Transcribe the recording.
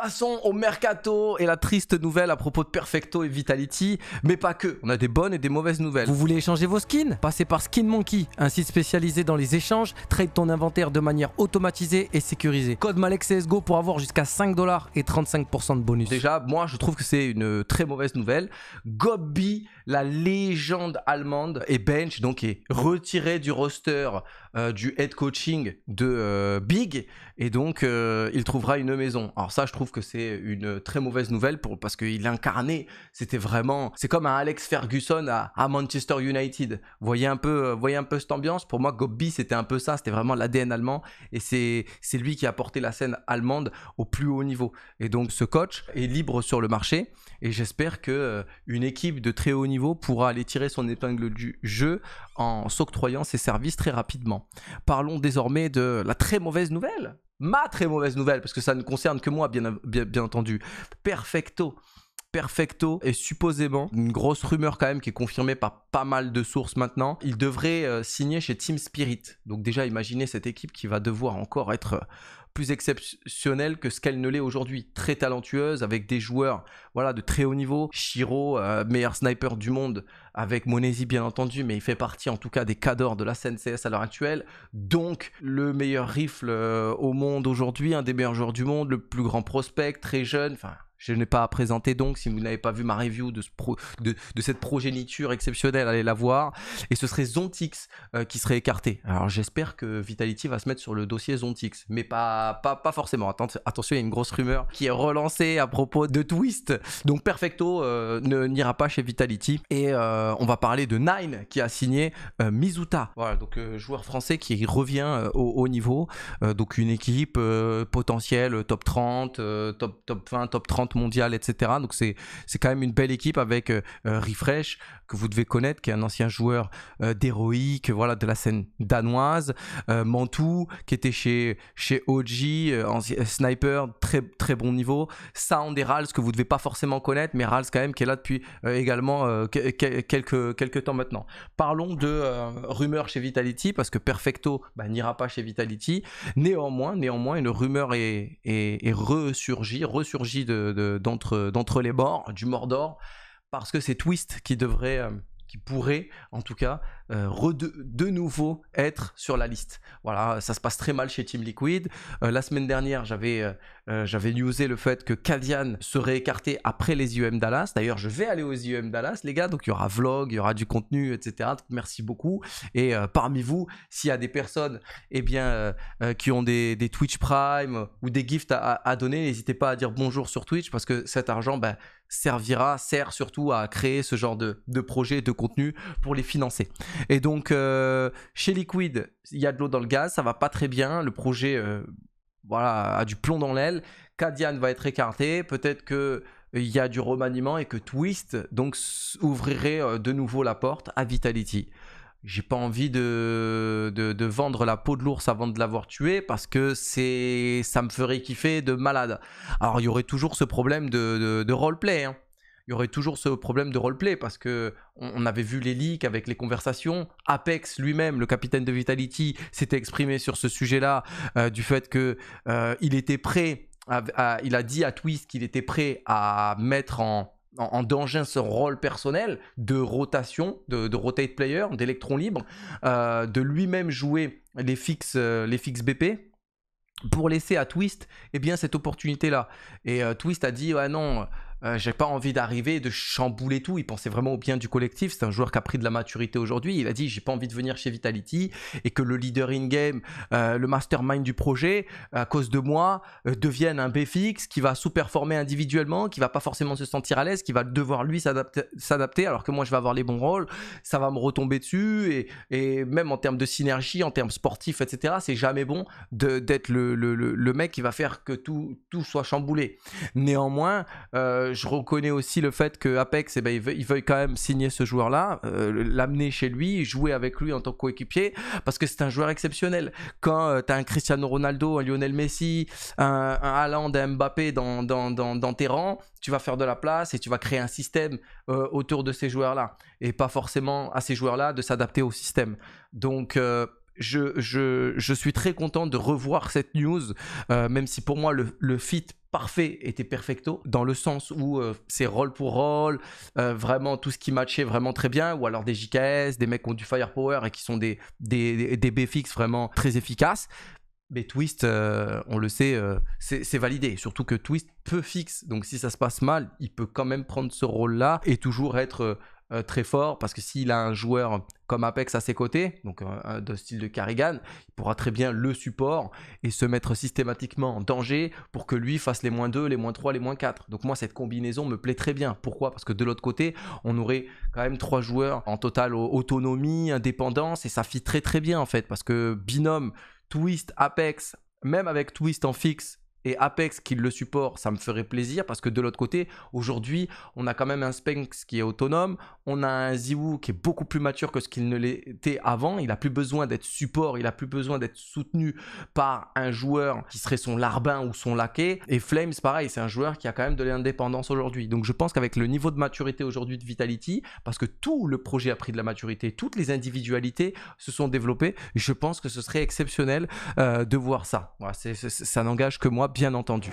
Passons au mercato et la triste nouvelle à propos de Perfecto et Vitality, mais pas que. On a des bonnes et des mauvaises nouvelles. Vous voulez échanger vos skins Passez par Skin Monkey, un site spécialisé dans les échanges. Trade ton inventaire de manière automatisée et sécurisée. Code MALEXSGO pour avoir jusqu'à 5 dollars et 35% de bonus. Déjà, moi, je trouve que c'est une très mauvaise nouvelle. Gobbi, la légende allemande, est bench, donc est retiré du roster euh, du head coaching de euh, Big, et donc euh, il trouvera une maison. Alors ça, je trouve que c'est une très mauvaise nouvelle pour, parce qu'il incarnait. C'était vraiment. C'est comme un Alex Ferguson à, Manchester United. voyez un peu, euh, voyez un peu cette ambiance. Pour moi, Gobbi, c'était un peu ça. C'était vraiment l'ADN allemand. Et c'est, lui qui a porté la scène allemande au plus haut niveau. Et donc, ce coach est libre sur le marché. Et j'espère que euh, une équipe de très haut niveau pourra aller tirer son épingle du jeu en s'octroyant ses services très rapidement. Parlons désormais de la très mauvaise nouvelle Ma très mauvaise nouvelle, parce que ça ne concerne que moi, bien, entendu. Perfecto perfecto est supposément, une grosse rumeur quand même qui est confirmée par pas mal de sources maintenant, il devrait euh, signer chez Team Spirit. Donc déjà imaginez cette équipe qui va devoir encore être euh, plus exceptionnelle que ce qu'elle ne l'est aujourd'hui. Très talentueuse avec des joueurs voilà, de très haut niveau. Shiro, euh, meilleur sniper du monde avec Monesi bien entendu, mais il fait partie en tout cas des cadors de la scène CS à l'heure actuelle. Donc le meilleur rifle au monde aujourd'hui, un des meilleurs joueurs du monde, le plus grand prospect, très jeune, enfin je n'ai pas à présenter donc, si vous n'avez pas vu ma review de, de, cette progéniture exceptionnelle, allez la voir. Et ce serait Zontix euh, qui serait écarté. Alors j'espère que Vitality va se mettre sur le dossier Zontix, mais pas, pas, pas forcément. attention, il y a une grosse rumeur qui est relancée à propos de Twist. Donc Perfecto euh, ne n'ira pas chez Vitality. Et euh, on va parler de Nine qui a signé Mizuta. Voilà, donc joueur français qui revient au haut niveau. donc une équipe potentielle top 30, top, top 20, top 30 mondiale, etc. Donc c'est quand même une belle équipe avec euh, euh, Refresh, que vous devez connaître, qui est un ancien joueur euh, d'héroïque, voilà, de la scène danoise. Mantou, qui était chez, chez OG, sniper, très, très bon niveau. Sound et Rals, que vous devez pas forcément connaître, mais Rals quand même, qui est là depuis également quelques, quelques temps maintenant. Parlons de rumeurs chez Vitality, parce que Perfecto bah, n'ira pas chez Vitality. Néanmoins, néanmoins, une rumeur est, est, est de, d'entre les bords du Mordor, parce que c'est Twist qui devrait euh, qui pourrait en tout cas euh, de, nouveau être sur la liste. Voilà, ça se passe très mal chez Team Liquid. Euh, la semaine dernière, euh, j'avais newsé le fait que Kadian serait écarté après les IEM Dallas. D'ailleurs, je vais aller aux IEM Dallas, les gars, donc il y aura vlog, il y aura du contenu, etc. merci beaucoup. Et parmi vous, s'il y a des personnes eh bien, qui ont des, Twitch Prime ou des gifts à, donner, n'hésitez pas à dire bonjour sur Twitch parce que cet argent, ben, servira, sert surtout à créer ce genre de, projet, de contenu pour les financer. Et donc, euh, chez Liquid, il y a de l'eau dans le gaz, ça va pas très bien, le projet euh, voilà, a du plomb dans l'aile, Cadian va être écarté, peut-être que euh, il y a du remaniement et que Twist donc ouvrirait de nouveau la porte à Vitality j'ai pas envie de, de, vendre la peau de l'ours avant de l'avoir tué parce que c'est ça me ferait kiffer de malade. Alors il y aurait toujours ce problème de, de, roleplay. Hein. Il y aurait toujours ce problème de roleplay parce que on, avait vu les leaks avec les conversations. Apex lui-même, le capitaine de Vitality, s'était exprimé sur ce sujet-là euh, du fait que euh, il était prêt. il a dit à Twist qu'il était prêt à mettre en en, danger ce rôle personnel de rotation, de, rotate player, d'électron libre, euh, de lui-même jouer les fixes, euh, les fixes BP pour laisser à Twist eh bien, cette opportunité-là. Et euh, Twist a dit, ah non, euh, j'ai pas envie d'arriver de chambouler tout. Il pensait vraiment au bien du collectif. C'est un joueur qui a pris de la maturité aujourd'hui. Il a dit j'ai pas envie de venir chez Vitality et que le leader in game, euh, le mastermind du projet, à cause de moi, euh, devienne un BFX qui va sous-performer individuellement, qui va pas forcément se sentir à l'aise, qui va devoir lui s'adapter alors que moi je vais avoir les bons rôles. Ça va me retomber dessus et, et même en termes de synergie, en termes sportifs, etc. C'est jamais bon d'être le, le, le, mec qui va faire que tout, tout soit chamboulé. Néanmoins, euh, je reconnais aussi le fait que Apex, eh ben, il, veut, quand même signer ce joueur-là, euh, l'amener chez lui, jouer avec lui en tant que coéquipier, parce que c'est un joueur exceptionnel. Quand euh, tu as un Cristiano Ronaldo, un Lionel Messi, un, un Haaland, un Mbappé dans, dans, dans, dans, tes rangs, tu vas faire de la place et tu vas créer un système autour de ces joueurs-là, et pas forcément à ces joueurs-là de s'adapter au système. Donc je, suis très content de revoir cette news, euh, même si pour moi le, fit parfait était perfecto, dans le sens où euh, c'est rôle pour rôle, euh, vraiment tout ce qui matchait vraiment très bien, ou alors des JKS, des mecs qui ont du firepower et qui sont des, des, des vraiment très efficaces. Mais Twist, on le sait, c'est validé. Surtout que Twist peut fixe. Donc si ça se passe mal, il peut quand même prendre ce rôle-là et toujours être euh, très fort parce que s'il a un joueur comme Apex à ses côtés, donc euh, de style de Carrigan, il pourra très bien le support et se mettre systématiquement en danger pour que lui fasse les moins 2, les moins 3, les moins 4. Donc moi cette combinaison me plaît très bien. Pourquoi Parce que de l'autre côté, on aurait quand même trois joueurs en total autonomie, indépendance et ça fit très très bien en fait parce que binôme Twist, Apex, même avec Twist en fixe et Apex qui le support, ça me ferait plaisir parce que de l'autre côté, aujourd'hui, on a quand même un Spenx qui est autonome, on a un Ziwoo qui est beaucoup plus mature que ce qu'il ne l'était avant, il n'a plus besoin d'être support, il n'a plus besoin d'être soutenu par un joueur qui serait son larbin ou son laquais et Flames pareil, c'est un joueur qui a quand même de l'indépendance aujourd'hui. Donc je pense qu'avec le niveau de maturité aujourd'hui de Vitality parce que tout le projet a pris de la maturité, toutes les individualités se sont développées, je pense que ce serait exceptionnel euh, de voir ça. ça n'engage que moi bien entendu.